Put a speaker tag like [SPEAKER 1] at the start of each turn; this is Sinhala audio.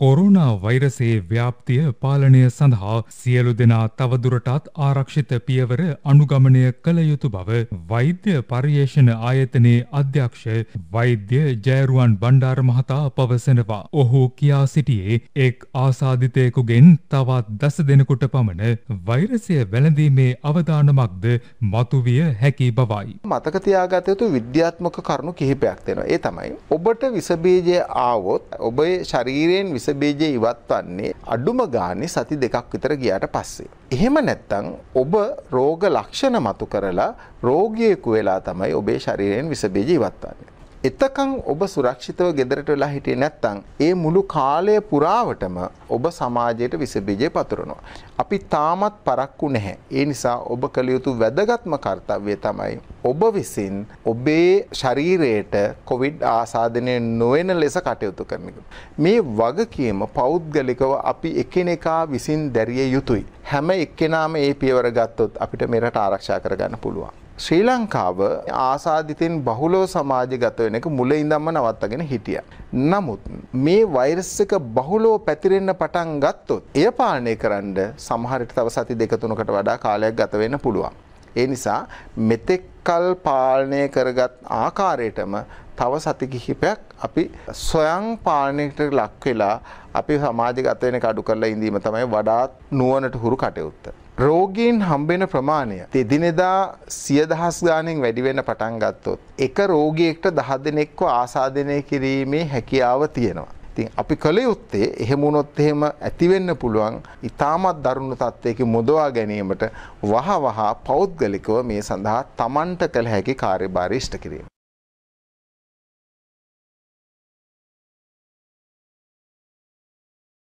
[SPEAKER 1] කොරුණා වෛරසයේ ව්‍යාප්තිය පාලනය සඳහා සියලු දෙනා තවදුරටත් ආරක්ෂිත පියවර අනුගමනය කළ යුතු බව වෛද්‍ය පර්යේෂණ ආයතනයේ අධ්‍යක්ෂ වෛද්‍ය ජයරුවන් බණ්ඩාර මහතා පවසනවා. ඔහු කියා සිටියේ එක් ආසාධිතයෙකුගෙන් තවත් දස දෙනෙකුට පමණ වෛරසය වැළඳීමේ අවධානමක්ද මතුවිය හැකි බවයි.
[SPEAKER 2] මතක තියාගත යුතු විද්‍යාත්මක කරුණු කිහිපයක් දෙනවා. ඒ තමයි ඔබට විස බීජය ආවොත් ඔබේ ශරීරයෙන් විස විස බීජ ඉවත් වන්නේ අඩුම ගානේ සති දෙකක් විතර ගියාට පස්සේ. එහෙම නැත්නම් ඔබ රෝග ලක්ෂණ මතු කරලා රෝගියෙකු වෙලා තමයි ඔබේ ශරීරයෙන් විස බීජ ඉවත් වන්නේ. එතකන් ඔබ සුරක්ෂිතව ගෙදරට වෙලා හිටියේ නැත්නම් ඒ මුළු කාලය පුරාවටම ඔබ සමාජයට විස බීජය පතුරනවා. අපි තාමත් පරක්කු නැහැ. ඒ නිසා ඔබ කළ යුතු වැදගත්ම කාර්යය තමයි ඔබ විසින් ඔබේ ශරීරයට කොවිඩ් ආසාදනය නොවන ලෙස කටයුතු කරන එක. මේ වගකීම පෞද්ගලිකව අපි එකිනෙකා විසින් දැරිය යුතුයි. හැම එක්කෙනාම ඒ පියවර ගත්තොත් අපිට මෙරට ආරක්ෂා කරගන්න පුළුවන්. ශ්‍රී ලංකාව ආසාධිතෙන් බහුලෝ සමාජගත වෙන එක මුලින් ඉඳන්ම නවත්තගෙන හිටියා. නමුත් මේ වෛරස් එක බහුලෝ පැතිරෙන්න පටන් ගත්තොත් එය පාලනය කරන්න සමහර විට තව සති දෙක තුනකට වඩා කාලයක් ගත වෙන්න පුළුවන්. ඒ නිසා මෙතෙක් කල් පාලනය කරගත් ආකාරයටම තව සති කිහිපයක් අපි සොයං පාලනයට ලක් වෙලා අපි සමාජගත වෙන කඩු කරලා ඉඳීම තමයි වඩාත් නුවණට හුරු කටයුත්ත. රෝගීන් හම්බෙන ප්‍රමාණය දෙදිනෙදා සියදහස් ගානෙන් වැඩි වෙන පටන් ගත්තොත් එක රෝගියෙක්ට දහ දෙනෙක්ව ආසාදනය කිරීමේ හැකියාව තියෙනවා. ඉතින් අපි කළ යුත්තේ එහෙම වුණොත් එහෙම ඇති වෙන්න පුළුවන් ඊටමත් දරුණු තත්ත්වයක මුදවා ගැනීමට වහ වහා පෞද්ගලිකව
[SPEAKER 1] මේ සඳහා Tamanට කළ හැකි කාර්යභාරය ඉෂ්ට කිරීම